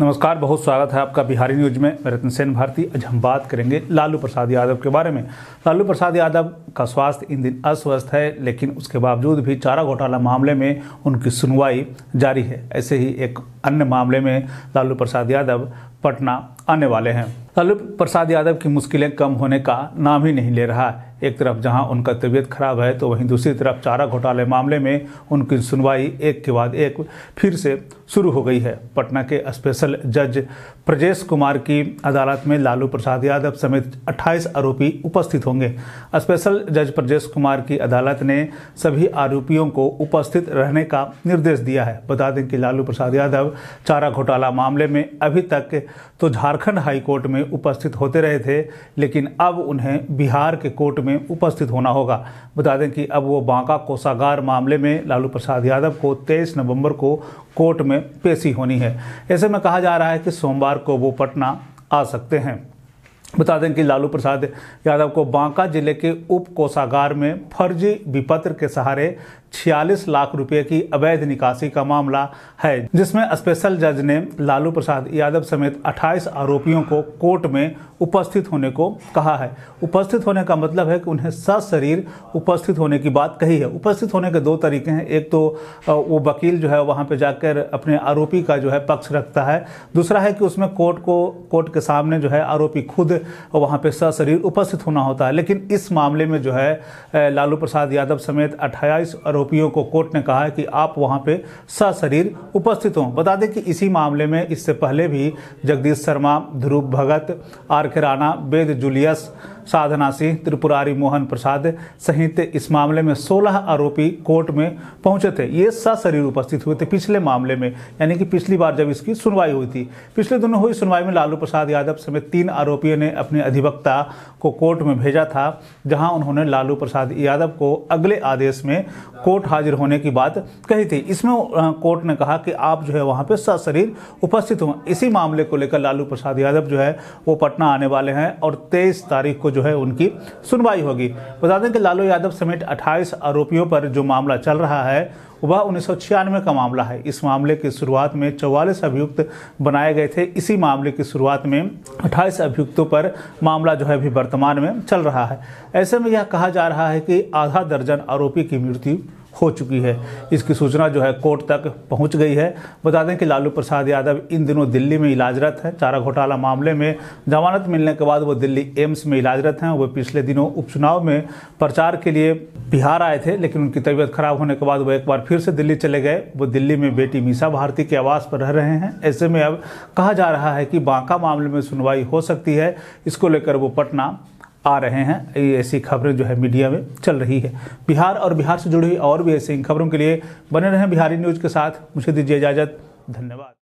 नमस्कार बहुत स्वागत है आपका बिहारी न्यूज में मैं रतन सेन भारती आज हम बात करेंगे लालू प्रसाद यादव के बारे में लालू प्रसाद यादव का स्वास्थ्य इन दिन अस्वस्थ है लेकिन उसके बावजूद भी चारा घोटाला मामले में उनकी सुनवाई जारी है ऐसे ही एक अन्य मामले में लालू प्रसाद यादव पटना आने वाले हैं लालू प्रसाद यादव की मुश्किलें कम होने का नाम ही नहीं ले रहा है एक तरफ जहां उनका तबीयत खराब है तो वहीं दूसरी तरफ चारा घोटाले मामले में उनकी सुनवाई एक के बाद एक फिर से शुरू हो गई है पटना के स्पेशल जज प्रजेश कुमार की अदालत में लालू प्रसाद यादव समेत 28 आरोपी उपस्थित होंगे स्पेशल जज प्रजेश कुमार की अदालत ने सभी आरोपियों को उपस्थित रहने का निर्देश दिया है बता दें कि लालू प्रसाद यादव चारा घोटाला मामले में अभी तक तो झारखंड हाईकोर्ट में उपस्थित होते रहे थे लेकिन अब उन्हें बिहार के कोर्ट में उपस्थित होना होगा बता दें कि अब वो बांका कोषागार मामले में लालू प्रसाद यादव को 23 नवंबर को कोर्ट में पेशी होनी है ऐसे में कहा जा रहा है कि सोमवार को वो पटना आ सकते हैं बता दें कि लालू प्रसाद यादव को बांका जिले के उप कोषागार में फर्जी विपत्र के सहारे छियालीस लाख रुपए की अवैध निकासी का मामला है जिसमें स्पेशल जज ने लालू प्रसाद यादव समेत 28 आरोपियों को कोर्ट में उपस्थित होने को कहा है उपस्थित होने का मतलब है कि उन्हें सशरीर उपस्थित होने की बात कही है उपस्थित होने के दो तरीके हैं एक तो वो वकील जो है वहाँ पे जाकर अपने आरोपी का जो है पक्ष रखता है दूसरा है कि उसमें कोर्ट को कोर्ट के सामने जो है आरोपी खुद वहाँ पे सशरीर उपस्थित होना होता है लेकिन इस मामले में जो है लालू प्रसाद यादव समेत अट्ठाईस आरोपी आरोपियों को कोर्ट ने कहा है कि आप वहां पे सशरीर उपस्थित हों बता दें कि इसी मामले में इससे पहले भी Jagdish Sharma Dhruv Bhagat R K Rana Ved Julius Sadhana Singh Tripurari Mohan Prasad सहित इस मामले में 16 आरोपी कोर्ट में पहुंचे थे ये सशरीर उपस्थित हुए थे पिछले मामले में यानी कि पिछली बार जब इसकी सुनवाई हुई थी पिछले दिनों हुई सुनवाई में लालू प्रसाद यादव समेत तीन आरोपियों ने अपने अधिवक्ता को कोर्ट में भेजा था जहां उन्होंने लालू प्रसाद यादव को अगले आदेश में कोर्ट हाजिर होने की बात कही थी इसमें कोर्ट ने कहा कि आप जो है वहां पे सशरीर उपस्थित हों इसी मामले को लेकर लालू प्रसाद यादव जो है वो पटना आने वाले हैं और तेईस तारीख को जो है उनकी सुनवाई होगी बता दें कि लालू यादव समेत अट्ठाईस आरोपियों पर जो मामला चल रहा है वह उन्नीस का मामला है इस मामले की शुरुआत में चौवालीस अभियुक्त बनाए गए थे इसी मामले की शुरुआत में 28 अभियुक्तों पर मामला जो है अभी वर्तमान में चल रहा है ऐसे में यह कहा जा रहा है कि आधा दर्जन आरोपी की मृत्यु हो चुकी है इसकी सूचना जो है कोर्ट तक पहुंच गई है बता दें कि लालू प्रसाद यादव इन दिनों दिल्ली में इलाजरत है चारा घोटाला मामले में जमानत मिलने के बाद वो दिल्ली एम्स में इलाजरत हैं वो पिछले दिनों उपचुनाव में प्रचार के लिए बिहार आए थे लेकिन उनकी तबीयत खराब होने के बाद वो एक बार फिर से दिल्ली चले गए वो दिल्ली में बेटी मीसा भारती के आवास पर रह रहे हैं ऐसे में अब कहा जा रहा है कि बांका मामले में सुनवाई हो सकती है इसको लेकर वो पटना आ रहे हैं ये ऐसी खबरें जो है मीडिया में चल रही है बिहार और बिहार से जुड़ी हुई और भी ऐसी खबरों के लिए बने रहें बिहारी न्यूज़ के साथ मुझे दीजिए इजाज़त धन्यवाद